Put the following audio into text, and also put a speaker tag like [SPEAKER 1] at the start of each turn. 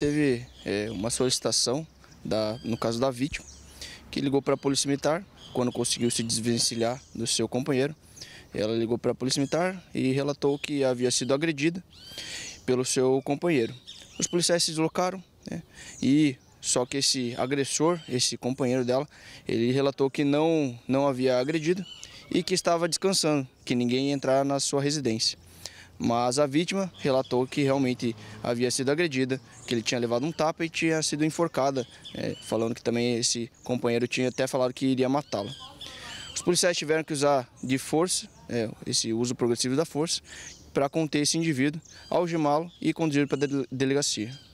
[SPEAKER 1] Teve é, uma solicitação, da, no caso da vítima, que ligou para a Polícia Militar, quando conseguiu se desvencilhar do seu companheiro. Ela ligou para a Polícia Militar e relatou que havia sido agredida pelo seu companheiro. Os policiais se deslocaram né, e só que esse agressor, esse companheiro dela, ele relatou que não, não havia agredido e que estava descansando, que ninguém ia entrar na sua residência. Mas a vítima relatou que realmente havia sido agredida, que ele tinha levado um tapa e tinha sido enforcada, é, falando que também esse companheiro tinha até falado que iria matá-la. Os policiais tiveram que usar de força, é, esse uso progressivo da força, para conter esse indivíduo, algemá-lo e conduzir para a delegacia.